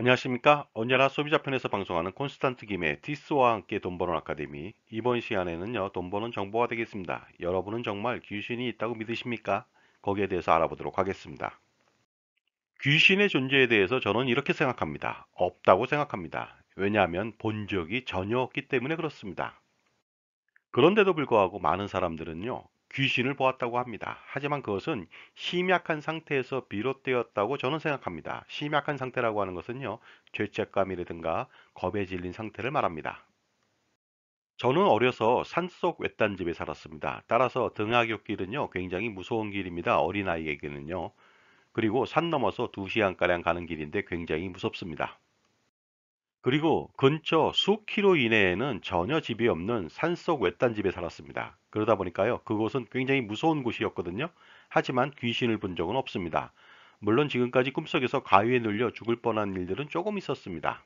안녕하십니까 언제나 소비자 편에서 방송하는 콘스탄트 김의 디스와 함께 돈 버는 아카데미 이번 시간에는요 돈 버는 정보가 되겠습니다 여러분은 정말 귀신이 있다고 믿으십니까 거기에 대해서 알아보도록 하겠습니다 귀신의 존재에 대해서 저는 이렇게 생각합니다 없다고 생각합니다 왜냐하면 본 적이 전혀 없기 때문에 그렇습니다 그런데도 불구하고 많은 사람들은요 귀신을 보았다고 합니다. 하지만 그것은 심약한 상태에서 비롯되었다고 저는 생각합니다. 심약한 상태라고 하는 것은요. 죄책감이라든가 겁에 질린 상태를 말합니다. 저는 어려서 산속 외딴집에 살았습니다. 따라서 등하굣길은요 굉장히 무서운 길입니다. 어린아이에게는요. 그리고 산 넘어서 2시간가량 가는 길인데 굉장히 무섭습니다. 그리고 근처 수키로 이내에는 전혀 집이 없는 산속 외딴집에 살았습니다. 그러다 보니까요. 그곳은 굉장히 무서운 곳이었거든요. 하지만 귀신을 본 적은 없습니다. 물론 지금까지 꿈속에서 가위에 눌려 죽을 뻔한 일들은 조금 있었습니다.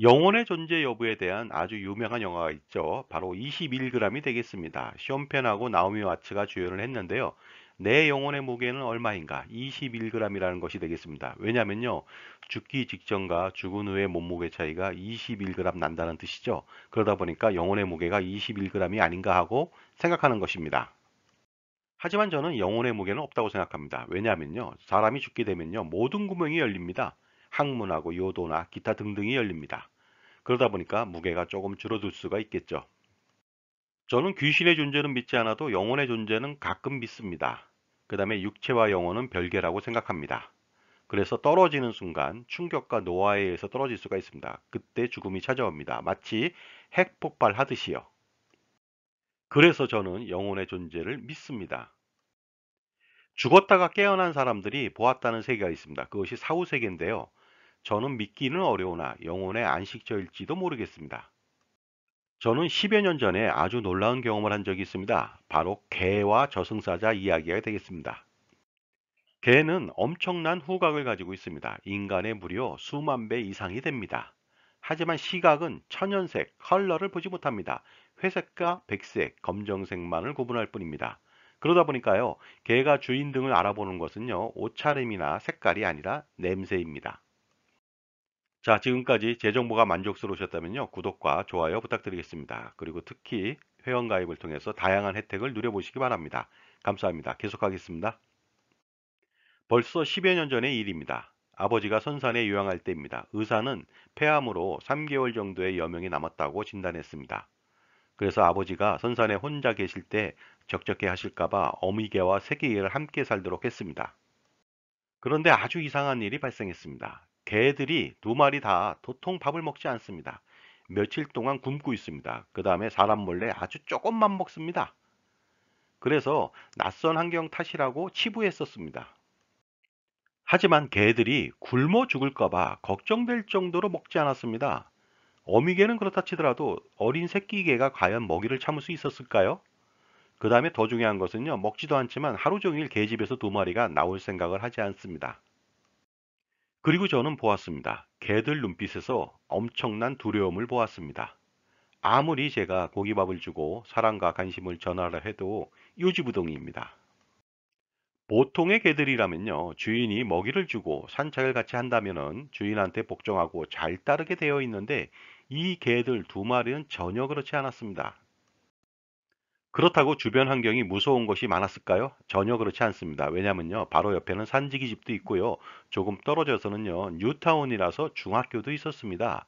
영혼의 존재 여부에 대한 아주 유명한 영화가 있죠. 바로 21g이 되겠습니다. 쇼펜하고 나오미 와츠가 주연을 했는데요. 내 영혼의 무게는 얼마인가? 21g이라는 것이 되겠습니다. 왜냐면요. 죽기 직전과 죽은 후의 몸무게 차이가 21g 난다는 뜻이죠. 그러다 보니까 영혼의 무게가 21g이 아닌가 하고 생각하는 것입니다. 하지만 저는 영혼의 무게는 없다고 생각합니다. 왜냐면요 사람이 죽게 되면요. 모든 구멍이 열립니다. 학문하고 요도나 기타 등등이 열립니다. 그러다 보니까 무게가 조금 줄어들 수가 있겠죠. 저는 귀신의 존재는 믿지 않아도 영혼의 존재는 가끔 믿습니다. 그 다음에 육체와 영혼은 별개라고 생각합니다. 그래서 떨어지는 순간 충격과 노화에 의해서 떨어질 수가 있습니다. 그때 죽음이 찾아옵니다. 마치 핵 폭발하듯이요. 그래서 저는 영혼의 존재를 믿습니다. 죽었다가 깨어난 사람들이 보았다는 세계가 있습니다. 그것이 사후세계인데요. 저는 믿기는 어려우나 영혼의 안식처일지도 모르겠습니다. 저는 10여 년 전에 아주 놀라운 경험을 한 적이 있습니다. 바로 개와 저승사자 이야기가 되겠습니다. 개는 엄청난 후각을 가지고 있습니다. 인간의 무려 수만 배 이상이 됩니다. 하지만 시각은 천연색, 컬러를 보지 못합니다. 회색과 백색, 검정색만을 구분할 뿐입니다. 그러다 보니까요, 개가 주인 등을 알아보는 것은요, 옷차림이나 색깔이 아니라 냄새입니다. 자, 지금까지 제 정보가 만족스러우셨다면요. 구독과 좋아요 부탁드리겠습니다. 그리고 특히 회원가입을 통해서 다양한 혜택을 누려보시기 바랍니다. 감사합니다. 계속하겠습니다. 벌써 10여 년 전의 일입니다. 아버지가 선산에 요양할 때입니다. 의사는 폐암으로 3개월 정도의 여명이 남았다고 진단했습니다. 그래서 아버지가 선산에 혼자 계실 때 적적해 하실까봐 어미개와 새끼개를 함께 살도록 했습니다. 그런데 아주 이상한 일이 발생했습니다. 개들이 두 마리 다 도통 밥을 먹지 않습니다. 며칠 동안 굶고 있습니다. 그 다음에 사람 몰래 아주 조금만 먹습니다. 그래서 낯선 환경 탓이라고 치부했었습니다. 하지만 개들이 굶어 죽을까봐 걱정될 정도로 먹지 않았습니다. 어미개는 그렇다 치더라도 어린 새끼개가 과연 먹이를 참을 수 있었을까요? 그 다음에 더 중요한 것은요. 먹지도 않지만 하루 종일 개집에서 두 마리가 나올 생각을 하지 않습니다. 그리고 저는 보았습니다. 개들 눈빛에서 엄청난 두려움을 보았습니다. 아무리 제가 고기밥을 주고 사랑과 관심을 전하려 해도 유지부동입니다 보통의 개들이라면요. 주인이 먹이를 주고 산책을 같이 한다면 주인한테 복종하고 잘 따르게 되어 있는데 이 개들 두 마리는 전혀 그렇지 않았습니다. 그렇다고 주변 환경이 무서운 것이 많았을까요? 전혀 그렇지 않습니다. 왜냐면요. 바로 옆에는 산지기 집도 있고요. 조금 떨어져서는요. 뉴타운이라서 중학교도 있었습니다.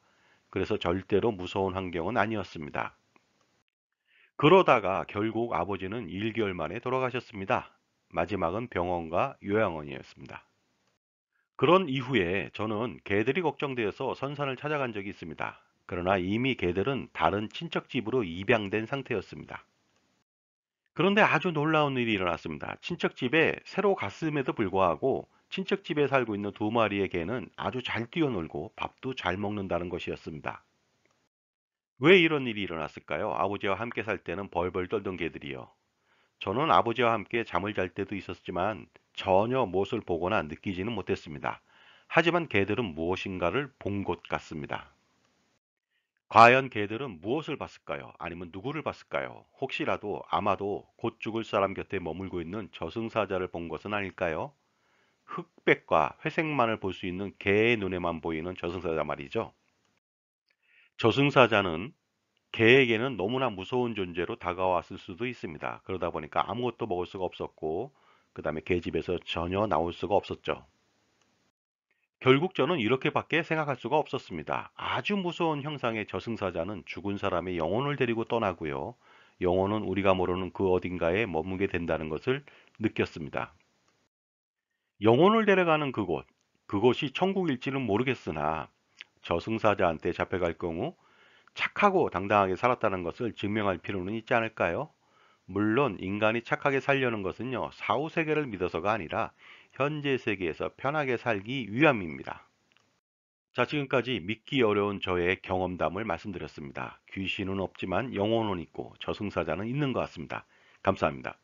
그래서 절대로 무서운 환경은 아니었습니다. 그러다가 결국 아버지는 1개월 만에 돌아가셨습니다. 마지막은 병원과 요양원이었습니다. 그런 이후에 저는 개들이 걱정되어서 선산을 찾아간 적이 있습니다. 그러나 이미 개들은 다른 친척집으로 입양된 상태였습니다. 그런데 아주 놀라운 일이 일어났습니다. 친척집에 새로 갔음에도 불구하고 친척집에 살고 있는 두 마리의 개는 아주 잘 뛰어놀고 밥도 잘 먹는다는 것이었습니다. 왜 이런 일이 일어났을까요? 아버지와 함께 살 때는 벌벌 떨던 개들이요. 저는 아버지와 함께 잠을 잘 때도 있었지만 전혀 무엇을 보거나 느끼지는 못했습니다. 하지만 개들은 무엇인가를 본 것 같습니다. 과연 개들은 무엇을 봤을까요? 아니면 누구를 봤을까요? 혹시라도 아마도 곧 죽을 사람 곁에 머물고 있는 저승사자를 본 것은 아닐까요? 흑백과 회색만을 볼 수 있는 개의 눈에만 보이는 저승사자 말이죠. 저승사자는 개에게는 너무나 무서운 존재로 다가왔을 수도 있습니다. 그러다 보니까 아무것도 먹을 수가 없었고 그 다음에 개 집에서 전혀 나올 수가 없었죠. 결국 저는 이렇게밖에 생각할 수가 없었습니다. 아주 무서운 형상의 저승사자는 죽은 사람의 영혼을 데리고 떠나고요. 영혼은 우리가 모르는 그 어딘가에 머무게 된다는 것을 느꼈습니다. 영혼을 데려가는 그곳, 그곳이 천국일지는 모르겠으나 저승사자한테 잡혀갈 경우 착하고 당당하게 살았다는 것을 증명할 필요는 있지 않을까요? 물론 인간이 착하게 살려는 것은요, 사후세계를 믿어서가 아니라 현재 세계에서 편하게 살기 위함입니다. 자, 지금까지 믿기 어려운 저의 경험담을 말씀드렸습니다. 귀신은 없지만 영혼은 있고 저승사자는 있는 것 같습니다. 감사합니다.